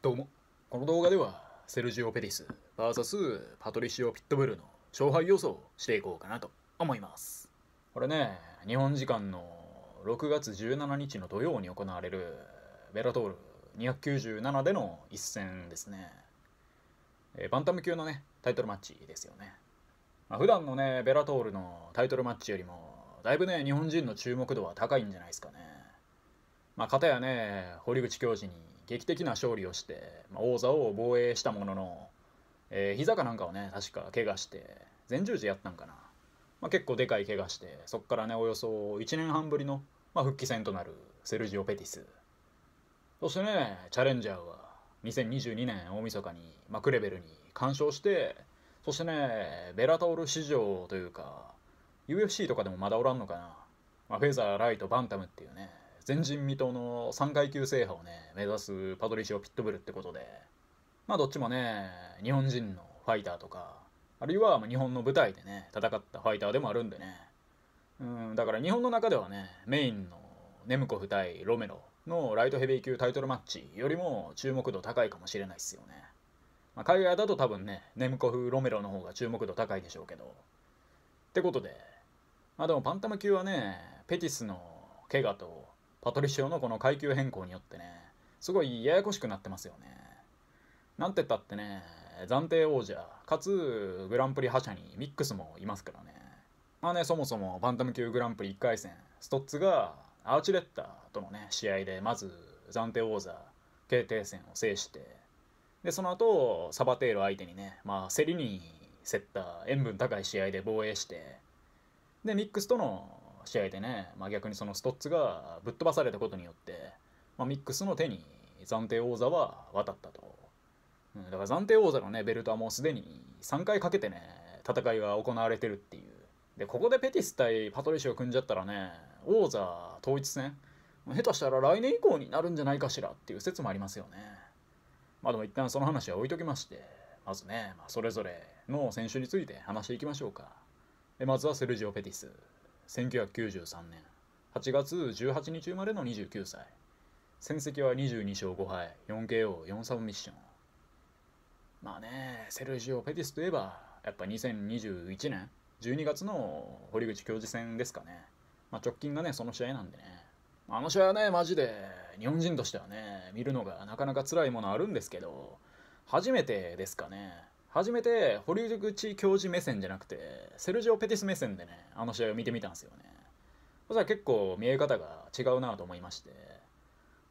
どうも。この動画では、セルジオ・ペリス VS パトリシオ・ピットブルの勝敗予想をしていこうかなと思います。これね、日本時間の6月17日の土曜に行われるベラトール297での一戦ですね。えバンタム級のね、タイトルマッチですよね。まあ、普段のね、ベラトールのタイトルマッチよりも、だいぶね、日本人の注目度は高いんじゃないですかね。まあ、たやね、堀口教授に劇的な勝利をして、まあ、王座を防衛したものの、えー、膝かなんかをね確か怪我して前十字やったんかな、まあ、結構でかい怪我してそこからねおよそ1年半ぶりの、まあ、復帰戦となるセルジオ・ペティスそしてねチャレンジャーは2022年大晦日にあ、クレベルに完勝してそしてねベラトール史上というか UFC とかでもまだおらんのかな、まあ、フェザーライトバンタムっていうね前人未到の3階級制覇をね目指すパトリシオ・ピットブルってことでまあどっちもね日本人のファイターとかあるいは日本の舞台でね戦ったファイターでもあるんでねうんだから日本の中ではねメインのネムコフ対ロメロのライトヘビー級タイトルマッチよりも注目度高いかもしれないっすよね、まあ、海外だと多分ねネムコフロメロの方が注目度高いでしょうけどってことでまあでもパンタム級はねペティスの怪我とパトリシオのこの階級変更によってね、すごいややこしくなってますよね。なんてったってね、暫定王者、かつグランプリ覇者にミックスもいますからね。まあね、そもそもバンタム級グランプリ1回戦、ストッツがアーチレッターとのね、試合でまず暫定王座決定戦を制して、で、その後、サバテール相手にね、まあ、競りに競った塩分高い試合で防衛して、で、ミックスとの試合でね、まあ、逆にそのストッツがぶっ飛ばされたことによって、まあ、ミックスの手に暫定王座は渡ったと、うん、だから暫定王座のねベルトはもうすでに3回かけてね戦いが行われてるっていうでここでペティス対パトリシオ組んじゃったらね王座統一戦下手したら来年以降になるんじゃないかしらっていう説もありますよねまあでも一旦その話は置いときましてまずね、まあ、それぞれの選手について話していきましょうかまずはセルジオ・ペティス1993年8月18日生まれの29歳戦績は22勝5敗 4KO4 サブミッションまあねセルジオ・ペティスといえばやっぱ2021年12月の堀口教授戦ですかね、まあ、直近がねその試合なんでねあの試合はねマジで日本人としてはね見るのがなかなか辛いものあるんですけど初めてですかね初めて堀口教授目線じゃなくてセルジオ・ペティス目線でねあの試合を見てみたんですよねそしたら結構見え方が違うなと思いまして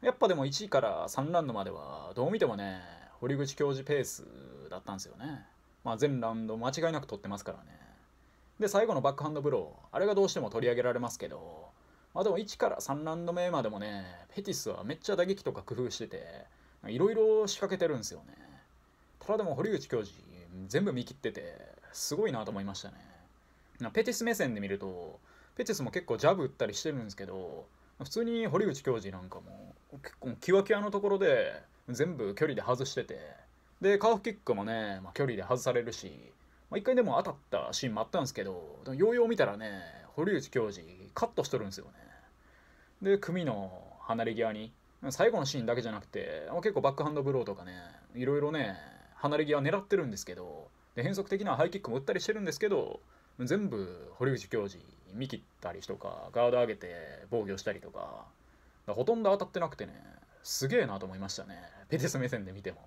やっぱでも1位から3ラウンドまではどう見てもね堀口教授ペースだったんですよねまあ全ラウンド間違いなく取ってますからねで最後のバックハンドブローあれがどうしても取り上げられますけどまあでも1から3ラウンド目までもねペティスはめっちゃ打撃とか工夫してていろいろ仕掛けてるんですよねただでも堀口教授全部見切っててすごいなと思いましたねペティス目線で見るとペティスも結構ジャブ打ったりしてるんですけど普通に堀口教授なんかも結構キワキワのところで全部距離で外しててでカーフキックもね、まあ、距離で外されるし一、まあ、回でも当たったシーンもあったんですけどでもようよう見たらね堀内教授カットしとるんですよねで組の離れ際に最後のシーンだけじゃなくて結構バックハンドブローとかねいろいろね離れ際狙ってるんですけどで変則的なハイキックも打ったりしてるんですけど全部堀口教授見切ったりとかガード上げて防御したりとかほとんど当たってなくてねすげえなと思いましたねペテス目線で見ても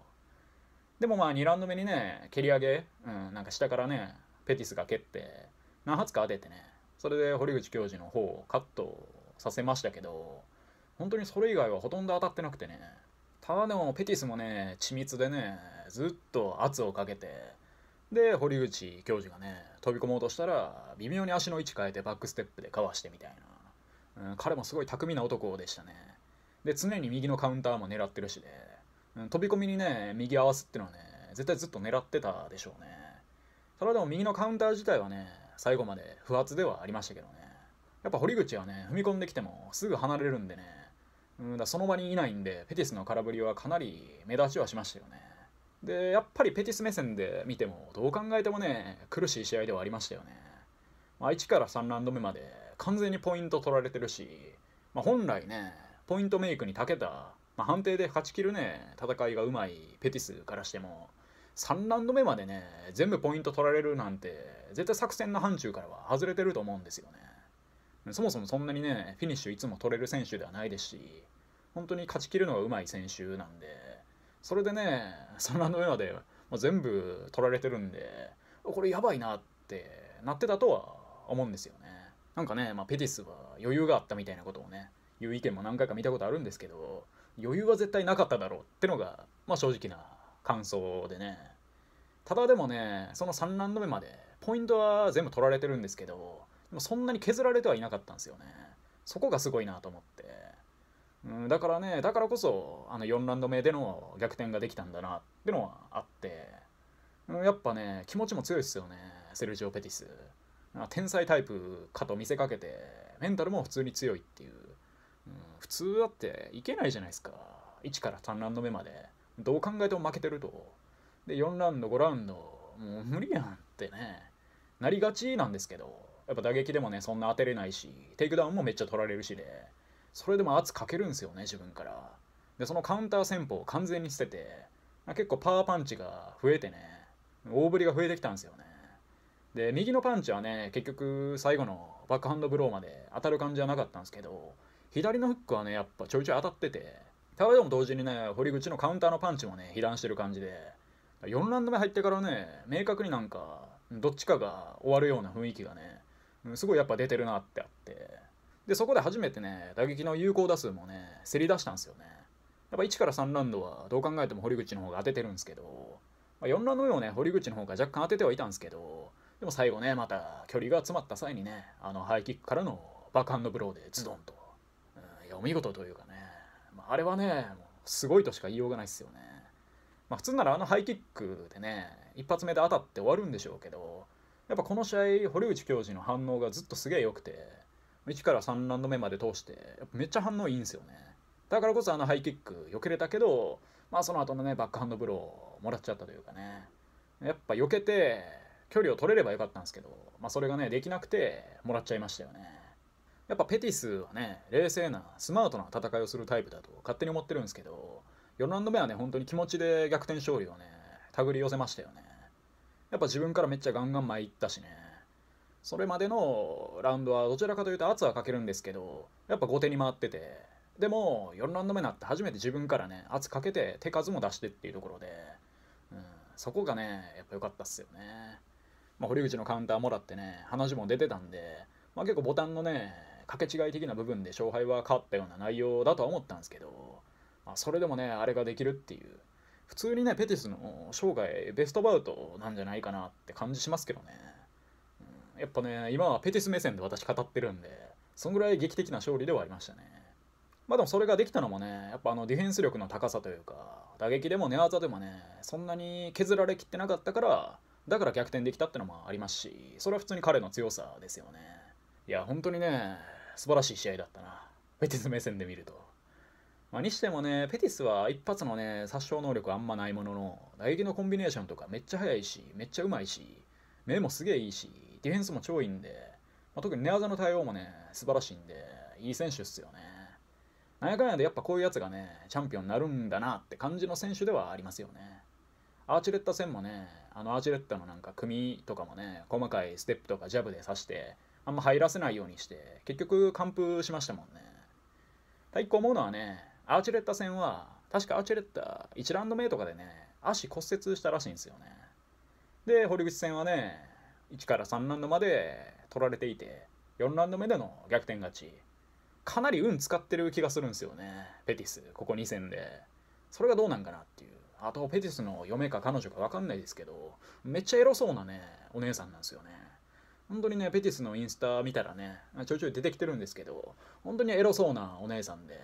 でもまあ2ラウンド目にね蹴り上げ、うん、なんか下からねペティスが蹴って何発か当ててねそれで堀口教授の方をカットさせましたけど本当にそれ以外はほとんど当たってなくてねカあでもペティスもね、緻密でね、ずっと圧をかけて、で、堀口教授がね、飛び込もうとしたら、微妙に足の位置変えてバックステップでかわしてみたいな。うん、彼もすごい巧みな男でしたね。で、常に右のカウンターも狙ってるしで、うん、飛び込みにね、右合わすっていうのはね、絶対ずっと狙ってたでしょうね。ただでも右のカウンター自体はね、最後まで不発ではありましたけどね。やっぱ堀口はね、踏み込んできてもすぐ離れるんでね、うん、だその場にいないんで、ペティスの空振りはかなり目立ちはしましたよね。で、やっぱりペティス目線で見ても、どう考えてもね、苦しい試合ではありましたよね。まあ、1から3ラウンド目まで完全にポイント取られてるし、まあ、本来ね、ポイントメイクに長けた、まあ、判定で勝ちきるね、戦いがうまいペティスからしても、3ラウンド目までね、全部ポイント取られるなんて、絶対作戦の範疇からは外れてると思うんですよね。そもそもそんなにねフィニッシュいつも取れる選手ではないですし本当に勝ちきるのがうまい選手なんでそれでねラの上で、ま全部取られてるんでこれやばいなってなってたとは思うんですよねなんかね、まあ、ペティスは余裕があったみたいなことをねいう意見も何回か見たことあるんですけど余裕は絶対なかっただろうってのが、まあ、正直な感想でねただでもねその3ラウンド目までポイントは全部取られてるんですけどでもそんなに削られてはいなかったんですよね。そこがすごいなと思って。うん、だからね、だからこそ、あの4ラウンド目での逆転ができたんだなってのはあって、うん、やっぱね、気持ちも強いですよね、セルジオ・ペティス。天才タイプかと見せかけて、メンタルも普通に強いっていう。うん、普通だっていけないじゃないですか。1から3ラウンド目まで。どう考えても負けてると。で、4ラウンド、5ラウンド、もう無理やんってね、なりがちなんですけど、やっぱ打撃でもね、そんな当てれないし、テイクダウンもめっちゃ取られるしで、それでも圧かけるんですよね、自分から。で、そのカウンター戦法を完全に捨てて、結構パワーパンチが増えてね、大振りが増えてきたんですよね。で、右のパンチはね、結局最後のバックハンドブローまで当たる感じはなかったんですけど、左のフックはね、やっぱちょいちょい当たってて、ただでも同時にね、堀口のカウンターのパンチもね、被弾してる感じで、4ラウンド目入ってからね、明確になんか、どっちかが終わるような雰囲気がね、すごいやっぱ出てるなってあってでそこで初めてね打撃の有効打数もね競り出したんですよねやっぱ1から3ラウンドはどう考えても堀口の方が当ててるんですけど、まあ、4ラウンド目もね堀口の方が若干当ててはいたんですけどでも最後ねまた距離が詰まった際にねあのハイキックからのバカンドブローでズドンと、うん、いやお見事というかね、まあ、あれはねすごいとしか言いようがないですよねまあ、普通ならあのハイキックでね一発目で当たって終わるんでしょうけどやっぱこの試合堀内教授の反応がずっとすげえ良くて1から3ラウンド目まで通してやっぱめっちゃ反応いいんですよねだからこそあのハイキック避けれたけどまあその後のねバックハンドブローもらっちゃったというかねやっぱ避けて距離を取れればよかったんですけど、まあ、それがねできなくてもらっちゃいましたよねやっぱペティスはね冷静なスマートな戦いをするタイプだと勝手に思ってるんですけど4ラウンド目はね本当に気持ちで逆転勝利をね手繰り寄せましたよねやっぱ自分からめっちゃガンガン参ったしね。それまでのラウンドはどちらかというと圧はかけるんですけど、やっぱ後手に回ってて、でも4ラウンド目になって初めて自分からね、圧かけて手数も出してっていうところで、うん、そこがね、やっぱ良かったっすよね。まあ、堀口のカウンターもらってね、話も出てたんで、まあ、結構ボタンのね、掛け違い的な部分で勝敗は変わったような内容だとは思ったんですけど、まあ、それでもね、あれができるっていう、普通にね、ペティスの生涯ベストバウトなんじゃないかなって感じしますけどね。うん、やっぱね、今はペティス目線で私語ってるんで、そんぐらい劇的な勝利ではありましたね。まあでもそれができたのもね、やっぱあのディフェンス力の高さというか、打撃でも寝技でもね、そんなに削られきってなかったから、だから逆転できたってのもありますし、それは普通に彼の強さですよね。いや、本当にね、素晴らしい試合だったな。ペティス目線で見ると。まあ、にしてもね、ペティスは一発のね、殺傷能力あんまないものの、打撃のコンビネーションとかめっちゃ速いし、めっちゃうまいし、目もすげえいいし、ディフェンスも超いいんで、まあ、特に寝技の対応もね、素晴らしいんで、いい選手っすよね。なんやかんやでやっぱこういうやつがね、チャンピオンになるんだなって感じの選手ではありますよね。アーチレッタ戦もね、あのアーチレッタのなんか組とかもね、細かいステップとかジャブで刺して、あんま入らせないようにして、結局完封しましたもんね。対抗思うのはね、アーチレッタ戦は、確かアーチレッタ1ラウンド目とかでね、足骨折したらしいんですよね。で、堀口戦はね、1から3ラウンドまで取られていて、4ラウンド目での逆転勝ち。かなり運使ってる気がするんですよね。ペティス、ここ2戦で。それがどうなんかなっていう。あと、ペティスの嫁か彼女か分かんないですけど、めっちゃエロそうなね、お姉さんなんですよね。本当にね、ペティスのインスタ見たらね、ちょいちょい出てきてるんですけど、本当にエロそうなお姉さんで、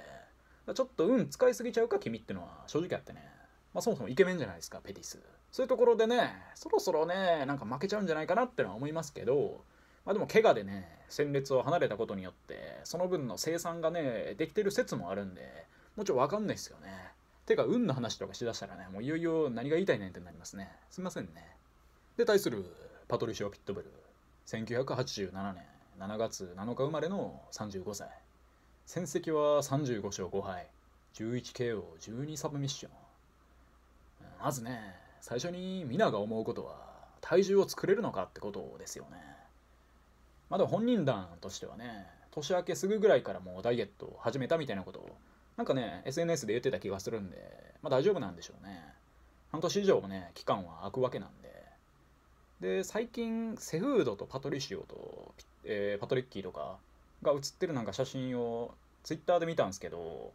ちょっと運使いすぎちゃうか君ってのは正直あってね、まあ、そもそもイケメンじゃないですかペティスそういうところでねそろそろねなんか負けちゃうんじゃないかなってのは思いますけどまあ、でも怪我でね戦列を離れたことによってその分の生産がねできてる説もあるんでもうちょんわかんないですよねてか運の話とかしだしたらねもういよいよ何が言いたいねんってなりますねすいませんねで対するパトリシオ・ピットブル1987年7月7日生まれの35歳戦績は35勝5敗 11KO12 サブミッションまずね最初に皆が思うことは体重を作れるのかってことですよねまだ本人団としてはね年明けすぐぐらいからもうダイエットを始めたみたいなことをなんかね SNS で言ってた気がするんでまあ、大丈夫なんでしょうね半年以上もね期間は空くわけなんでで最近セフードとパトリシオと、えー、パトリッキーとかが写ってるなんか写真をツイッターで見たんですけど、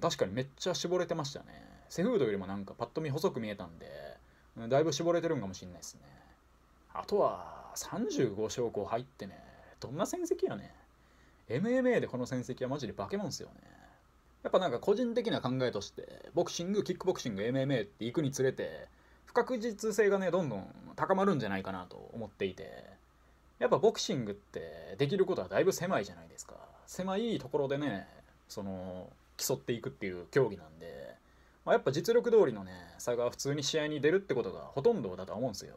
確かにめっちゃ絞れてましたね。セフードよりもなんかパッと見細く見えたんで、だいぶ絞れてるんかもしんないですね。あとは、35勝5入ってね、どんな戦績やね。MMA でこの戦績はマジで化け物っすよね。やっぱなんか個人的な考えとして、ボクシング、キックボクシング、MMA って行くにつれて、不確実性がね、どんどん高まるんじゃないかなと思っていて、やっぱボクシングってできることはだいぶ狭いじゃないですか狭いところでねその競っていくっていう競技なんで、まあ、やっぱ実力通りのね差が普通に試合に出るってことがほとんどだとは思うんですよ、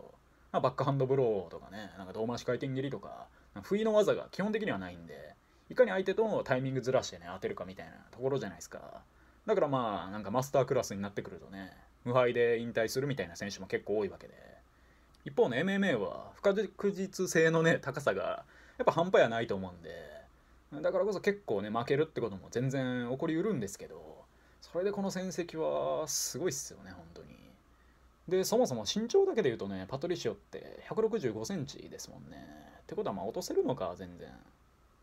まあ、バックハンドブローとかねなんか胴回し回転蹴りとか不意の技が基本的にはないんでいかに相手とのタイミングずらしてね当てるかみたいなところじゃないですかだからまあなんかマスタークラスになってくるとね無敗で引退するみたいな選手も結構多いわけで一方の MMA は不確実性のね高さがやっぱ半端やないと思うんでだからこそ結構ね負けるってことも全然起こりうるんですけどそれでこの戦績はすごいっすよね本当にでそもそも身長だけで言うとねパトリシオって1 6 5センチですもんねってことはまあ落とせるのか全然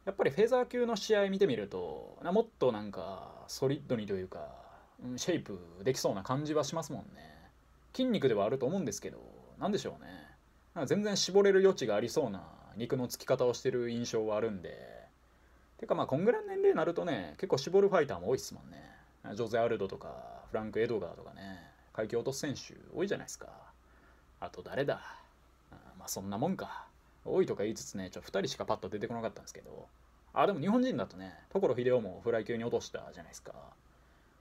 やっぱりフェザー級の試合見てみるともっとなんかソリッドにというかシェイプできそうな感じはしますもんね筋肉ではあると思うんですけど何でしょうね全然絞れる余地がありそうな肉のつき方をしてる印象はあるんでてかまあこんぐらいの年齢になるとね結構絞るファイターも多いっすもんねジョゼ・アルドとかフランク・エドガーとかね階級落とす選手多いじゃないですかあと誰だまあそんなもんか多いとか言いつつねちょ2人しかパッと出てこなかったんですけどあでも日本人だとね所秀夫もフライ級に落としたじゃないですか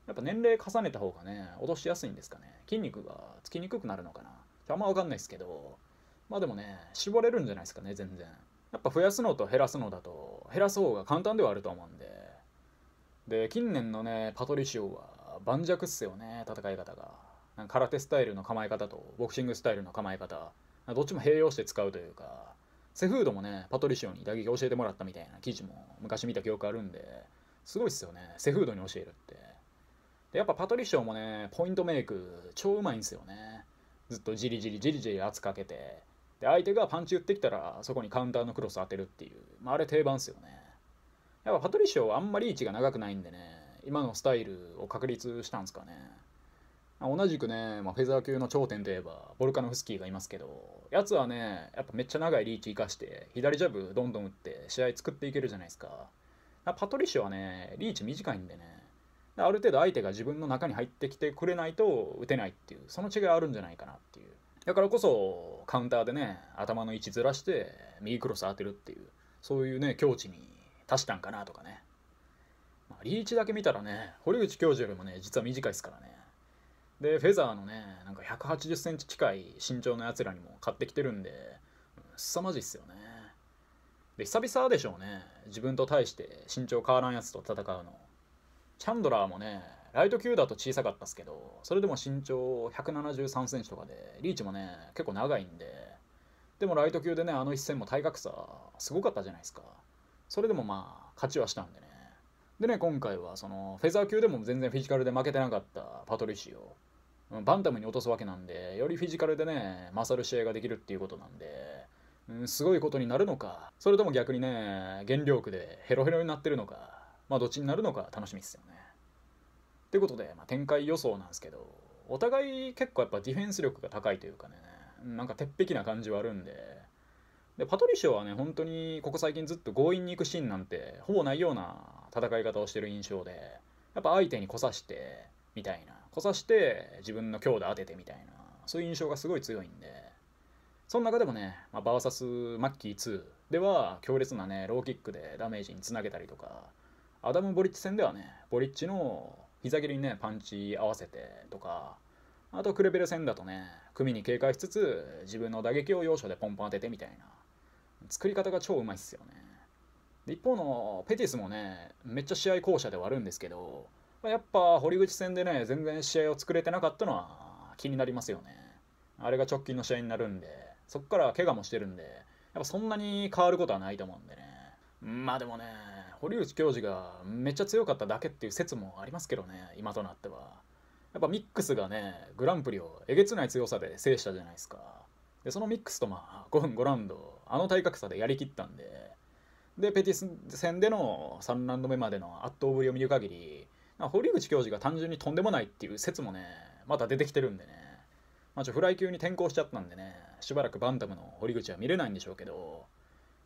やっぱ年齢重ねた方がね落としやすいんですかね筋肉がつきにくくなるのかなあんまわかんないですけど、まあでもね、絞れるんじゃないですかね、全然。やっぱ増やすのと減らすのだと、減らす方が簡単ではあると思うんで。で、近年のね、パトリシオは盤石っすよね、戦い方が。なんか空手スタイルの構え方とボクシングスタイルの構え方、どっちも併用して使うというか、セフードもね、パトリシオに打撃教えてもらったみたいな記事も昔見た記憶あるんで、すごいっすよね、セフードに教えるって。でやっぱパトリシオもね、ポイントメイク、超うまいんすよね。ずっとじりじりじりじり圧かけてで相手がパンチ打ってきたらそこにカウンターのクロス当てるっていう、まあ、あれ定番ですよねやっぱパトリッシュはあんまり位置が長くないんでね今のスタイルを確立したんですかね同じくね、まあ、フェザー級の頂点といえばボルカノフスキーがいますけどやつはねやっぱめっちゃ長いリーチ生かして左ジャブどんどん打って試合作っていけるじゃないですかパトリッシュはねリーチ短いんでねある程度相手が自分の中に入ってきてくれないと打てないっていうその違いあるんじゃないかなっていうだからこそカウンターでね頭の位置ずらして右クロス当てるっていうそういうね境地に達したんかなとかね、まあ、リーチだけ見たらね堀口教授よりもね実は短いですからねでフェザーのねなんか1 8 0ンチ近い身長のやつらにも買ってきてるんで、うん、凄まじいっすよねで久々でしょうね自分と対して身長変わらんやつと戦うのチャンドラーもね、ライト級だと小さかったっすけど、それでも身長173センチとかで、リーチもね、結構長いんで、でもライト級でね、あの一戦も体格差、すごかったじゃないですか。それでもまあ、勝ちはしたんでね。でね、今回はその、フェザー級でも全然フィジカルで負けてなかったパトリシオ。バンタムに落とすわけなんで、よりフィジカルでね、勝る試合ができるっていうことなんで、うん、すごいことになるのか、それとも逆にね、減量区でヘロヘロになってるのか、まあ、どっちになるのか楽しみですよね。ということで、まあ、展開予想なんですけど、お互い結構やっぱディフェンス力が高いというかね、なんか鉄壁な感じはあるんで、でパトリシオはね、本当にここ最近ずっと強引に行くシーンなんて、ほぼないような戦い方をしてる印象で、やっぱ相手にこさして、みたいな、こさして自分の強打当ててみたいな、そういう印象がすごい強いんで、その中でもね、まあ、バーサスマッキー2では強烈なね、ローキックでダメージにつなげたりとか、アダム・ボリッチ戦ではね、ボリッチの膝蹴りにね、パンチ合わせてとか、あとクレベル戦だとね、組に警戒しつつ、自分の打撃を要所でポンポン当ててみたいな。作り方が超うまいっすよね。で一方のペティスもね、めっちゃ試合巧者ではあるんですけど、やっぱ堀口戦でね、全然試合を作れてなかったのは気になりますよね。あれが直近の試合になるんで、そっから怪我もしてるんで、やっぱそんなに変わることはないと思うんでね。まあでもね、堀内教授がめっちゃ強かっただけっていう説もありますけどね、今となっては。やっぱミックスがね、グランプリをえげつない強さで制したじゃないですか。で、そのミックスとまあ5分5ラウンド、あの体格差でやりきったんで、で、ペティス戦での3ラウンド目までの圧倒ぶりを見る限り、堀口教授が単純にとんでもないっていう説もね、また出てきてるんでね、まあ、ちょフライ級に転向しちゃったんでね、しばらくバンタムの堀口は見れないんでしょうけど、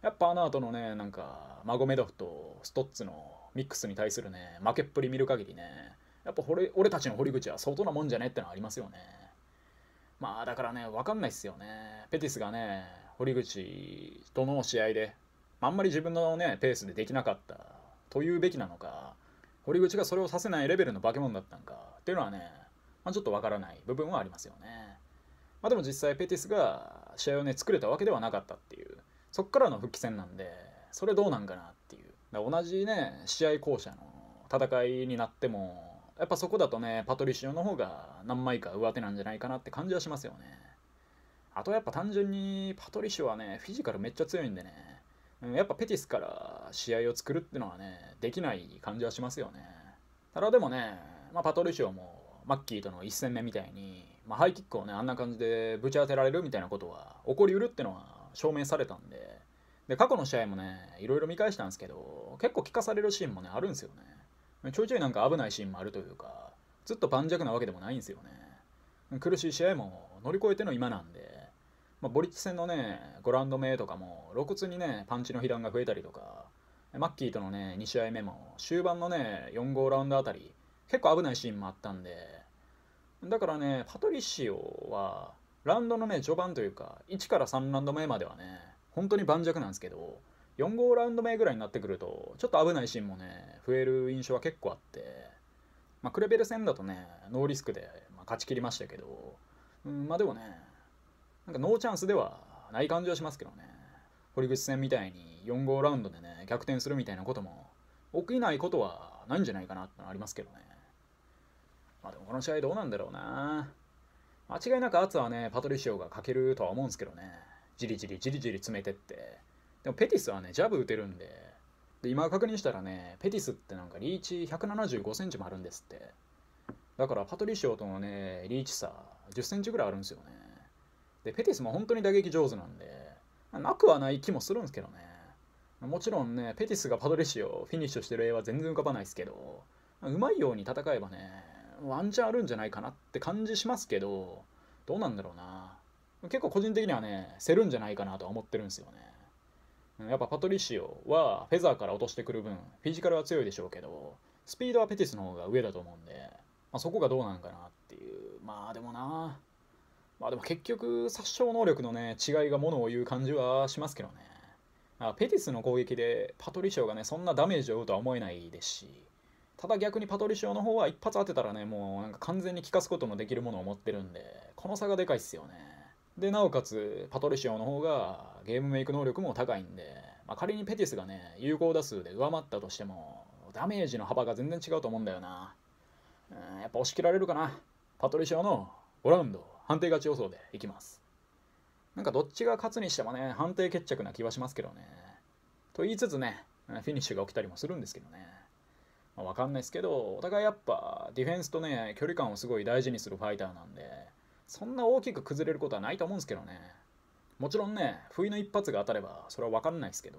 やっぱあの後のね、なんか、マゴメドフとストッツのミックスに対するね、負けっぷり見る限りね、やっぱ俺俺たちの堀口は相当なもんじゃねってのはありますよね。まあだからね、わかんないっすよね。ペティスがね、堀口との試合で、あんまり自分のね、ペースでできなかったというべきなのか、堀口がそれをさせないレベルの化け物だったのかっていうのはね、まあ、ちょっとわからない部分はありますよね。まあでも実際ペティスが試合をね、作れたわけではなかったっていう。そっからの復帰戦なんでそれどうなんかなっていう同じね試合巧者の戦いになってもやっぱそこだとねパトリシオの方が何枚か上手なんじゃないかなって感じはしますよねあとやっぱ単純にパトリシオはねフィジカルめっちゃ強いんでねやっぱペティスから試合を作るってのはねできない感じはしますよねただでもね、まあ、パトリシオもマッキーとの1戦目みたいに、まあ、ハイキックをねあんな感じでぶち当てられるみたいなことは起こりうるってのは証明されたんで、で、過去の試合もね、いろいろ見返したんですけど、結構聞かされるシーンもね、あるんですよね。ちょいちょいなんか危ないシーンもあるというか、ずっと盤石なわけでもないんですよね。苦しい試合も乗り越えての今なんで、まあ、ボリッチ戦のね、5ラウンド目とかも露骨にね、パンチの被弾が増えたりとか、マッキーとのね、2試合目も終盤のね、4号ラウンドあたり、結構危ないシーンもあったんで、だからね、パトリシオは、ラウンドのね、序盤というか、1から3ラウンド目まではね、本当に盤石なんですけど、4号ラウンド目ぐらいになってくると、ちょっと危ないシーンもね、増える印象は結構あって、まあ、クレベル戦だとね、ノーリスクで、まあ、勝ちきりましたけど、うん、まあでもね、なんかノーチャンスではない感じはしますけどね、堀口戦みたいに4号ラウンドでね、逆転するみたいなことも、起きないことはないんじゃないかなってのありますけどね。まあでもこの試合どうなんだろうな。間違いなく圧はね、パトリシオがかけるとは思うんですけどね。じりじりじりじり詰めてって。でもペティスはね、ジャブ打てるんで。で、今確認したらね、ペティスってなんかリーチ175センチもあるんですって。だからパトリシオとのね、リーチ差10センチぐらいあるんですよね。で、ペティスも本当に打撃上手なんで、なくはない気もするんですけどね。もちろんね、ペティスがパトリシオフィニッシュしてる絵は全然浮かばないですけど、うまいように戦えばね、ワンチャンあるんじゃないかなって感じしますけど、どうなんだろうな。結構個人的にはね、せるんじゃないかなとは思ってるんですよね。やっぱパトリシオはフェザーから落としてくる分、フィジカルは強いでしょうけど、スピードはペティスの方が上だと思うんで、まあ、そこがどうなんかなっていう。まあでもな、まあでも結局殺傷能力のね、違いがものを言う感じはしますけどね。ペティスの攻撃でパトリシオがね、そんなダメージを負うとは思えないですし、ただ逆にパトリシオの方は一発当てたらねもうなんか完全に効かすことのできるものを持ってるんでこの差がでかいっすよねでなおかつパトリシオの方がゲームメイク能力も高いんで、まあ、仮にペティスがね有効打数で上回ったとしてもダメージの幅が全然違うと思うんだよなうんやっぱ押し切られるかなパトリシオの5ラウンド判定勝ち予想でいきますなんかどっちが勝つにしてもね判定決着な気はしますけどねと言いつつねフィニッシュが起きたりもするんですけどねまあ、分かんないですけどお互いやっぱディフェンスとね距離感をすごい大事にするファイターなんでそんな大きく崩れることはないと思うんですけどねもちろんね不意の一発が当たればそれは分かんないですけど、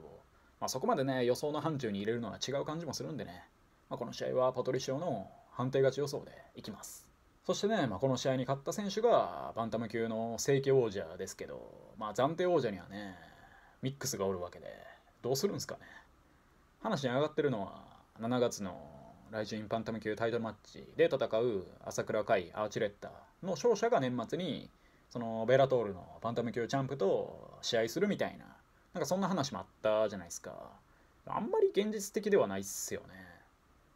まあ、そこまでね予想の範疇に入れるのは違う感じもするんでね、まあ、この試合はパトリシオの判定勝ち予想でいきますそしてね、まあ、この試合に勝った選手がバンタム級の正規王者ですけど、まあ、暫定王者にはねミックスがおるわけでどうするんすかね話に上がってるのは7月のライジンパンタム級タイトルマッチで戦う朝倉海アーチレッタの勝者が年末にそのベラトールのパンタム級チャンプと試合するみたいななんかそんな話もあったじゃないですかあんまり現実的ではないっすよ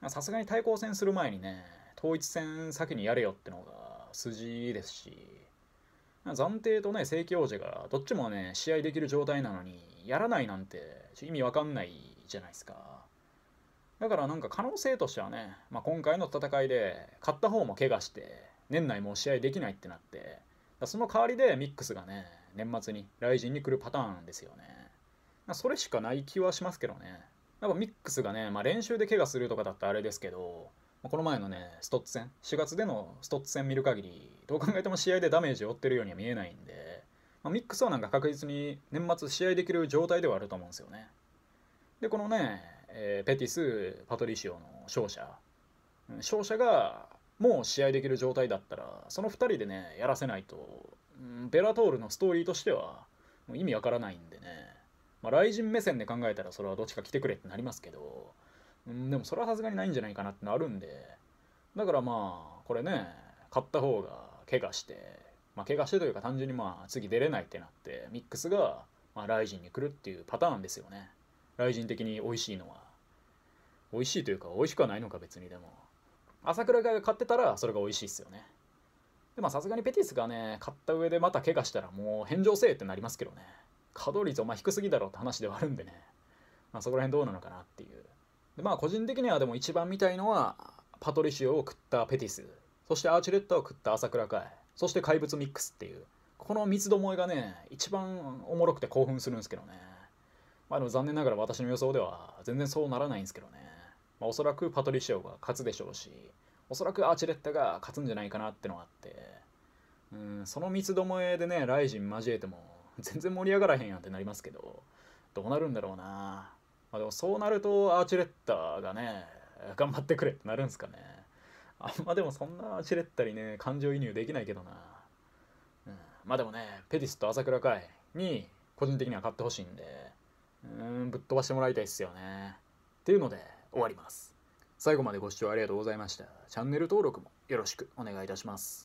ねさすがに対抗戦する前にね統一戦先にやれよってのが筋ですし暫定とね正規王者がどっちもね試合できる状態なのにやらないなんて意味わかんないじゃないですかだからなんか可能性としてはね、まあ、今回の戦いで勝った方も怪我して年内もう試合できないってなってその代わりでミックスがね年末に雷神に来るパターンですよねそれしかない気はしますけどねやっぱミックスがね、まあ、練習で怪我するとかだったらあれですけどこの前のねストッツ戦4月でのストッツ戦見る限りどう考えても試合でダメージを負ってるようには見えないんで、まあ、ミックスはなんか確実に年末試合できる状態ではあると思うんですよねでこのねえー、ペティス、パトリシオの勝者、勝者がもう試合できる状態だったら、その2人でね、やらせないと、ん、ベラトールのストーリーとしては、もう意味わからないんでね、まあ、雷神目線で考えたら、それはどっちか来てくれってなりますけど、うん、でもそれはさすがにないんじゃないかなってなるんで、だからまあ、これね、買った方が怪我して、まあ、怪我してというか単純にまあ次出れないってなってミックスがまあライジンに来るっていうパターンですよね。雷神的に美味しいのは美味しいというか美味しくはないのか別にでも朝倉が買ってたらそれが美味しいっすよねでまさすがにペティスがね買った上でまた怪我したらもう返上せえってなりますけどね稼働率お前低すぎだろって話ではあるんでね、まあ、そこら辺どうなのかなっていうでまあ個人的にはでも一番見たいのはパトリシオを食ったペティスそしてアーチレッタを食った朝倉会そして怪物ミックスっていうこの三つどもえがね一番おもろくて興奮するんですけどねまあでも残念ながら私の予想では全然そうならないんですけどね。まあ、おそらくパトリシオが勝つでしょうし、おそらくアーチレッタが勝つんじゃないかなってのがあって、うん、その三つどもえでね、ライジン交えても 全然盛り上がらへんやんってなりますけど、どうなるんだろうな。まあ、でもそうなるとアーチレッタがね、頑張ってくれってなるんですかね。あんまでもそんなアーチレッタにね、感情移入できないけどな。うん、まあでもね、ペティスと朝倉海に個人的には勝ってほしいんで、うんぶっ飛ばしてもらいたいっすよねっていうので終わります最後までご視聴ありがとうございましたチャンネル登録もよろしくお願いいたします